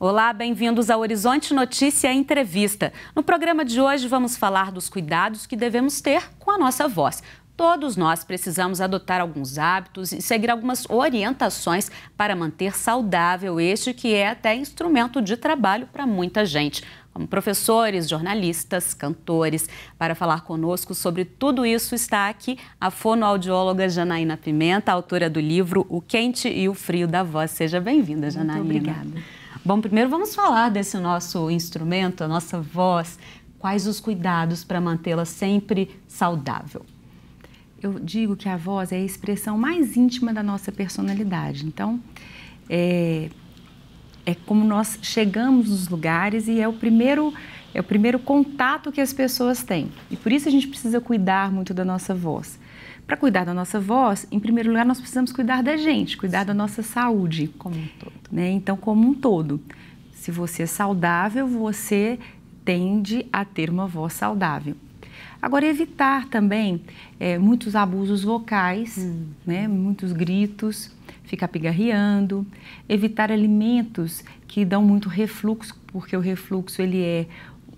Olá, bem-vindos ao Horizonte Notícia Entrevista. No programa de hoje vamos falar dos cuidados que devemos ter com a nossa voz. Todos nós precisamos adotar alguns hábitos e seguir algumas orientações para manter saudável este que é até instrumento de trabalho para muita gente como professores, jornalistas, cantores. Para falar conosco sobre tudo isso está aqui a fonoaudióloga Janaína Pimenta, autora do livro O Quente e o Frio da Voz. Seja bem-vinda, Janaína. Muito obrigada. Bom, primeiro vamos falar desse nosso instrumento, a nossa voz. Quais os cuidados para mantê-la sempre saudável? Eu digo que a voz é a expressão mais íntima da nossa personalidade. Então, é, é como nós chegamos nos lugares e é o primeiro é o primeiro contato que as pessoas têm. E por isso a gente precisa cuidar muito da nossa voz para cuidar da nossa voz, em primeiro lugar, nós precisamos cuidar da gente, cuidar da nossa saúde. Como um todo. Né? Então, como um todo. Se você é saudável, você tende a ter uma voz saudável. Agora, evitar também é, muitos abusos vocais, hum. né? muitos gritos, ficar pigarreando, evitar alimentos que dão muito refluxo, porque o refluxo ele é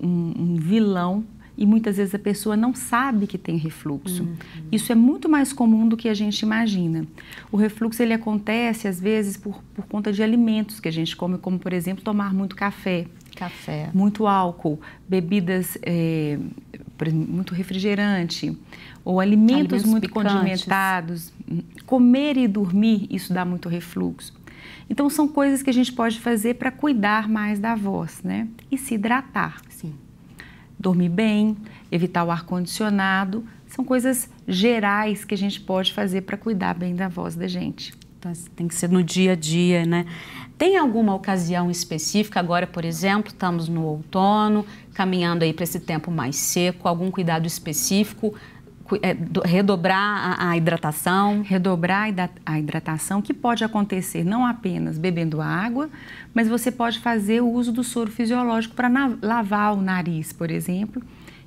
um, um vilão e muitas vezes a pessoa não sabe que tem refluxo. Uhum. Isso é muito mais comum do que a gente imagina. O refluxo ele acontece às vezes por, por conta de alimentos que a gente come, como por exemplo tomar muito café, café, muito álcool, bebidas, é, muito refrigerante ou alimentos, alimentos muito picantes. condimentados, comer e dormir isso dá muito refluxo. Então são coisas que a gente pode fazer para cuidar mais da voz, né? E se hidratar. Sim dormir bem, evitar o ar-condicionado. São coisas gerais que a gente pode fazer para cuidar bem da voz da gente. Então, assim, tem que ser no dia a dia, né? Tem alguma ocasião específica? Agora, por exemplo, estamos no outono, caminhando aí para esse tempo mais seco, algum cuidado específico é, do, redobrar a, a, hidratação? Redobrar a hidratação, que pode acontecer não apenas bebendo água, mas você pode fazer o uso do soro fisiológico para lavar o nariz, por exemplo.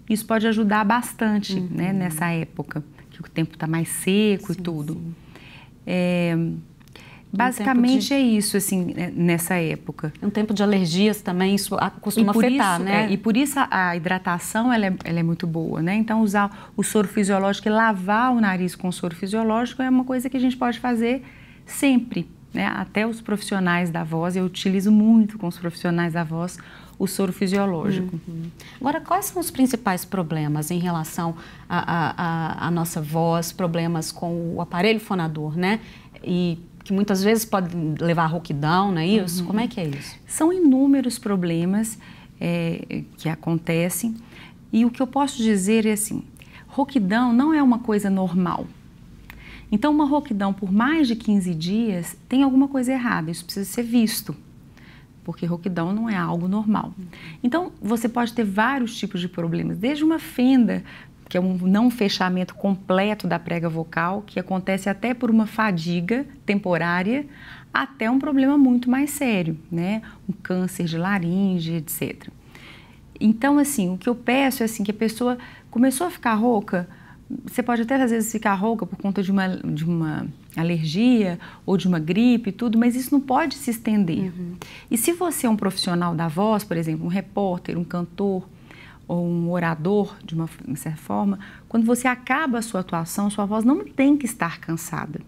Isso pode ajudar bastante né, uhum. né, nessa época, que o tempo está mais seco sim, e tudo. Sim. É, Basicamente de... é isso, assim, né, nessa época. Um tempo de alergias também, isso costuma afetar, isso, né? É, e por isso a, a hidratação, ela é, ela é, muito boa, né? Então, usar o soro fisiológico e lavar o nariz com soro fisiológico é uma coisa que a gente pode fazer sempre, né? Até os profissionais da voz, eu utilizo muito com os profissionais da voz o soro fisiológico. Uhum. Agora, quais são os principais problemas em relação à nossa voz, problemas com o aparelho fonador, né? E que muitas vezes pode levar a rouquidão, não é isso? Uhum. Como é que é isso? São inúmeros problemas é, que acontecem e o que eu posso dizer é assim, rouquidão não é uma coisa normal. Então, uma rouquidão por mais de 15 dias tem alguma coisa errada, isso precisa ser visto porque rouquidão não é algo normal. Uhum. Então, você pode ter vários tipos de problemas, desde uma fenda que é um não fechamento completo da prega vocal, que acontece até por uma fadiga temporária, até um problema muito mais sério, né? Um câncer de laringe, etc. Então, assim, o que eu peço é assim que a pessoa começou a ficar rouca, você pode até às vezes ficar rouca por conta de uma, de uma alergia ou de uma gripe tudo, mas isso não pode se estender. Uhum. E se você é um profissional da voz, por exemplo, um repórter, um cantor, ou um orador, de uma certa forma, quando você acaba a sua atuação, sua voz não tem que estar cansada.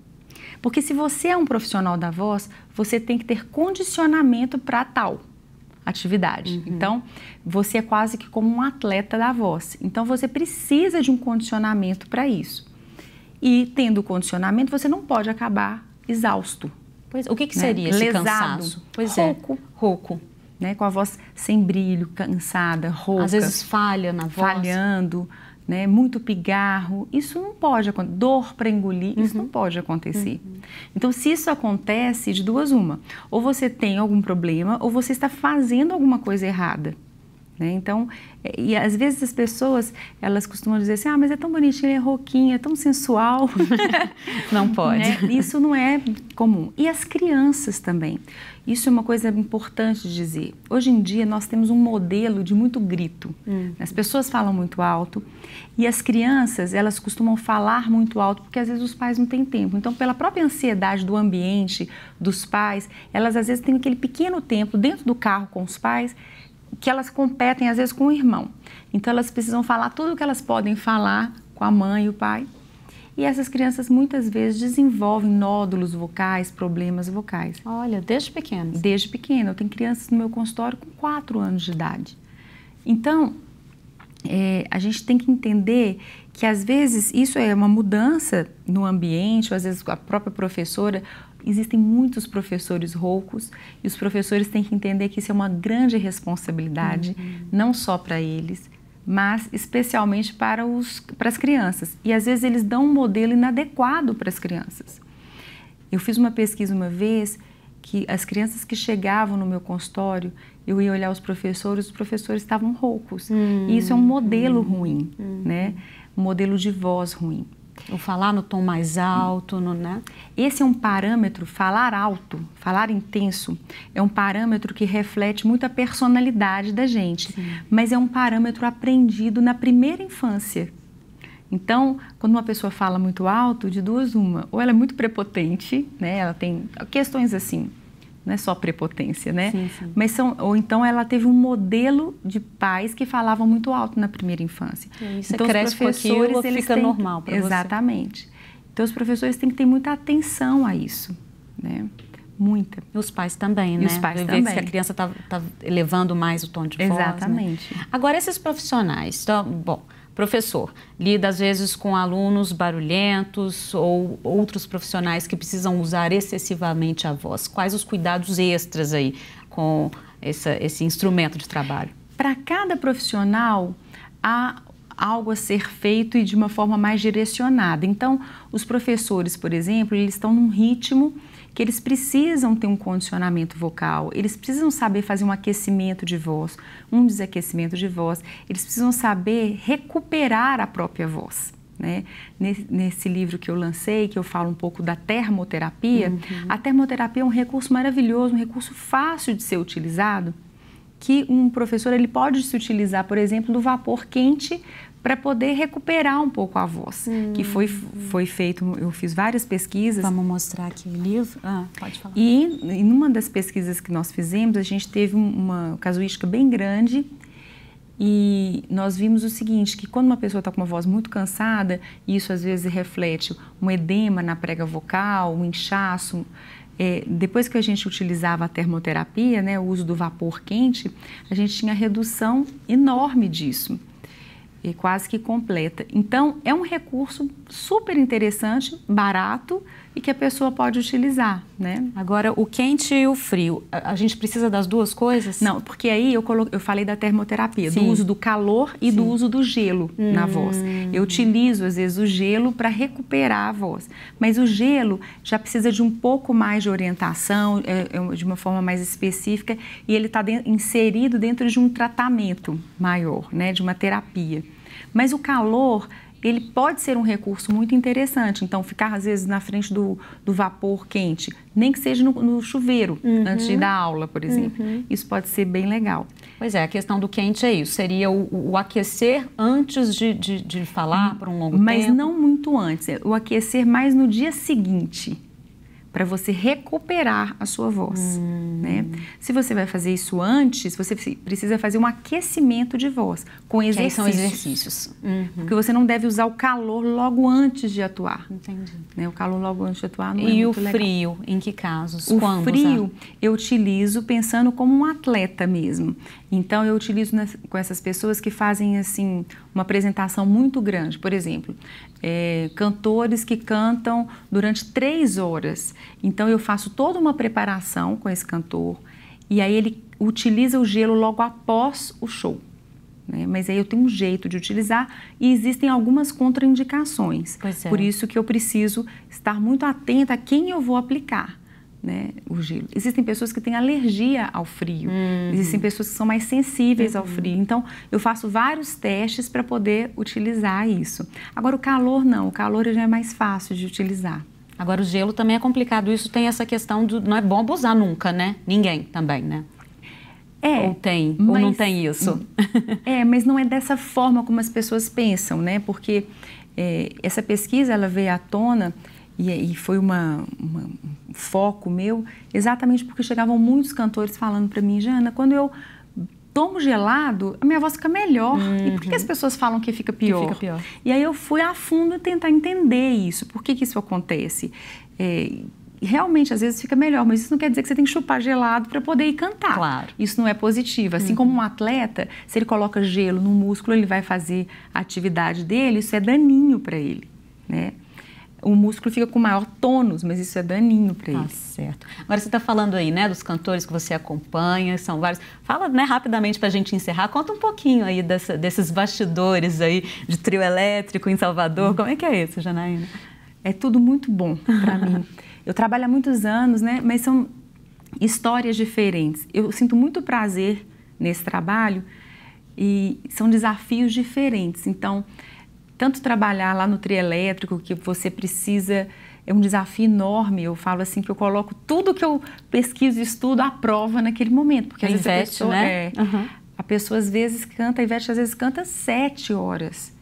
Porque se você é um profissional da voz, você tem que ter condicionamento para tal atividade. Uhum. Então, você é quase que como um atleta da voz. Então, você precisa de um condicionamento para isso. E tendo condicionamento, você não pode acabar exausto. Pois, o que, que né? seria né? esse Lesado. cansaço? Pois rouco. É. Rouco né? Com a voz sem brilho, cansada, rouca. Às vezes falha na voz. Falhando, né? Muito pigarro. Isso não pode acontecer. Dor para engolir, uhum. isso não uhum. pode acontecer. Uhum. Então, se isso acontece, de duas uma. Ou você tem algum problema, ou você está fazendo alguma coisa errada. Né? Então, é, e às vezes as pessoas, elas costumam dizer assim, ah, mas é tão bonitinho, ele é roquinho, é tão sensual. não pode. Né? Isso não é comum. E as crianças também. Isso é uma coisa importante dizer. Hoje em dia, nós temos um modelo de muito grito. Hum. As pessoas falam muito alto e as crianças, elas costumam falar muito alto porque às vezes os pais não têm tempo. Então, pela própria ansiedade do ambiente, dos pais, elas às vezes têm aquele pequeno tempo dentro do carro com os pais que elas competem às vezes com o irmão. Então elas precisam falar tudo o que elas podem falar com a mãe e o pai. E essas crianças muitas vezes desenvolvem nódulos vocais, problemas vocais. Olha, desde pequeno. Desde pequeno. Eu tenho crianças no meu consultório com 4 anos de idade. Então, é, a gente tem que entender que às vezes isso é uma mudança no ambiente, ou às vezes a própria professora existem muitos professores roucos e os professores têm que entender que isso é uma grande responsabilidade, uhum. não só para eles, mas especialmente para, os, para as crianças. E às vezes eles dão um modelo inadequado para as crianças. Eu fiz uma pesquisa uma vez que as crianças que chegavam no meu consultório, eu ia olhar os professores, os professores estavam roucos. e isso é um modelo uhum. ruim, uhum. né? Um modelo de voz ruim. Ou falar no tom mais alto, no, né? Esse é um parâmetro, falar alto, falar intenso, é um parâmetro que reflete muito a personalidade da gente, Sim. mas é um parâmetro aprendido na primeira infância. Então, quando uma pessoa fala muito alto, de duas uma, ou ela é muito prepotente, né? Ela tem questões assim, não é só prepotência, né? Sim, sim. Mas são, ou então ela teve um modelo de pais que falavam muito alto na primeira infância. É, isso é então cresce os professores aquilo, eles fica têm, normal para Exatamente. Você. Então os professores têm que ter muita atenção a isso, né? Muita. E os pais também, e né? Os pais também. Se a criança está tá elevando mais o tom de voz. Né? Exatamente. Né? Agora esses profissionais, então, bom, professor lida às vezes com alunos barulhentos ou outros profissionais que precisam usar excessivamente a voz. Quais os cuidados extras aí com essa, esse instrumento de trabalho? Para cada profissional, há algo a ser feito e de uma forma mais direcionada. Então, os professores, por exemplo, eles estão num ritmo que eles precisam ter um condicionamento vocal, eles precisam saber fazer um aquecimento de voz, um desaquecimento de voz, eles precisam saber recuperar a própria voz. Né? Nesse, nesse, livro que eu lancei, que eu falo um pouco da termoterapia, uhum. a termoterapia é um recurso maravilhoso, um recurso fácil de ser utilizado, que um professor ele pode se utilizar, por exemplo, do vapor quente para poder recuperar um pouco a voz, hum. que foi, foi feito, eu fiz várias pesquisas. Vamos mostrar aqui o livro? Ah, pode falar. E em uma das pesquisas que nós fizemos, a gente teve uma casuística bem grande e nós vimos o seguinte, que quando uma pessoa está com uma voz muito cansada, isso às vezes reflete um edema na prega vocal, um inchaço, é, depois que a gente utilizava a termoterapia, né, o uso do vapor quente, a gente tinha redução enorme disso e quase que completa. Então, é um recurso super interessante, barato e que a pessoa pode utilizar, né? Agora, o quente e o frio, a gente precisa das duas coisas? Não, porque aí eu, colo... eu falei da termoterapia, Sim. do uso do calor e Sim. do uso do gelo hum. na voz. Eu utilizo, às vezes, o gelo para recuperar a voz. Mas o gelo já precisa de um pouco mais de orientação, é, é de uma forma mais específica, e ele está inserido dentro de um tratamento maior, né? De uma terapia. Mas o calor, ele pode ser um recurso muito interessante. Então, ficar às vezes na frente do, do vapor quente, nem que seja no, no chuveiro, uhum. antes de dar aula, por exemplo. Uhum. Isso pode ser bem legal. Pois é, a questão do quente é isso. Seria o, o aquecer antes de, de, de falar por um longo Mas tempo? Mas não muito antes. É, o aquecer mais no dia seguinte para você recuperar a sua voz. Hum. Né? Se você vai fazer isso antes, você precisa fazer um aquecimento de voz com exercícios. são exercícios. Uhum. Porque você não deve usar o calor logo antes de atuar. Entendi. Né? O calor logo antes de atuar não é e é muito legal. E o frio, em que casos? O Quando frio usar? eu utilizo pensando como um atleta mesmo. Então eu utilizo nas, com essas pessoas que fazem assim uma apresentação muito grande, por exemplo, é, cantores que cantam durante três horas. Então eu faço toda uma preparação com esse cantor e aí ele utiliza o gelo logo após o show. Né? Mas aí eu tenho um jeito de utilizar e existem algumas contraindicações. É. Por isso que eu preciso estar muito atenta a quem eu vou aplicar. Né, o gelo. Existem pessoas que têm alergia ao frio, uhum. existem pessoas que são mais sensíveis uhum. ao frio. Então, eu faço vários testes para poder utilizar isso. Agora, o calor não, o calor já é mais fácil de utilizar. Agora, o gelo também é complicado. Isso tem essa questão do. Não é bom abusar nunca, né? Ninguém também, né? É, ou tem, mas, ou não tem isso. É, mas não é dessa forma como as pessoas pensam, né? Porque é, essa pesquisa ela veio à tona e, e foi uma, uma, um foco meu, exatamente porque chegavam muitos cantores falando para mim, Jana, quando eu tomo gelado, a minha voz fica melhor. Uhum. E por que as uhum. pessoas falam que fica pior? Que fica pior. E aí eu fui a fundo tentar entender isso, por que, que isso acontece. É, realmente às vezes fica melhor, mas isso não quer dizer que você tem que chupar gelado para poder ir cantar. Claro. Isso não é positivo. Assim uhum. como um atleta, se ele coloca gelo no músculo, ele vai fazer a atividade dele, isso é daninho para ele, né? o músculo fica com maior tônus, mas isso é daninho para tá ele. Ah, certo. Agora você está falando aí, né, dos cantores que você acompanha, são vários. Fala, né, rapidamente para a gente encerrar, conta um pouquinho aí dessa, desses bastidores aí de trio elétrico em Salvador. Como é que é isso, Janaína? É tudo muito bom para mim. Eu trabalho há muitos anos, né, mas são histórias diferentes. Eu sinto muito prazer nesse trabalho e são desafios diferentes. Então, tanto trabalhar lá no trielétrico, que você precisa é um desafio enorme. Eu falo assim que eu coloco tudo que eu pesquiso e estudo à prova naquele momento. Porque às Ivete, vezes a pessoa, né? É, uhum. a pessoa às vezes canta, a Ivete às vezes canta sete horas.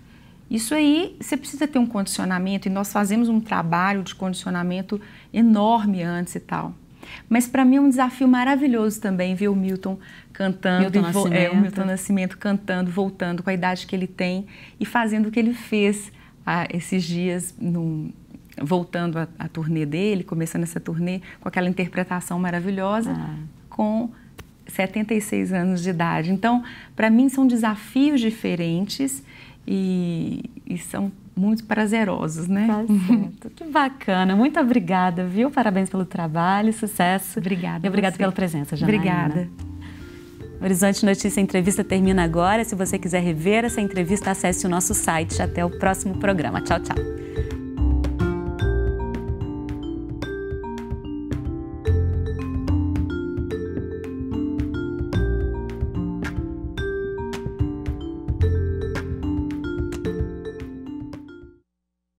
Isso aí, você precisa ter um condicionamento e nós fazemos um trabalho de condicionamento enorme antes e tal. Mas para mim é um desafio maravilhoso também ver o Milton cantando, Milton Nascimento. É, o Milton Nascimento cantando, voltando com a idade que ele tem e fazendo o que ele fez ah, esses dias no, voltando à turnê dele, começando essa turnê com aquela interpretação maravilhosa, ah. com 76 anos de idade. Então, para mim, são desafios diferentes e, e são muito prazerosos, né? Tá uhum. certo. que bacana. Muito obrigada, viu? Parabéns pelo trabalho, sucesso. Obrigada. E obrigada pela presença, Janaína. Obrigada. Horizonte Notícia Entrevista termina agora. Se você quiser rever essa entrevista, acesse o nosso site. Até o próximo programa. Tchau, tchau.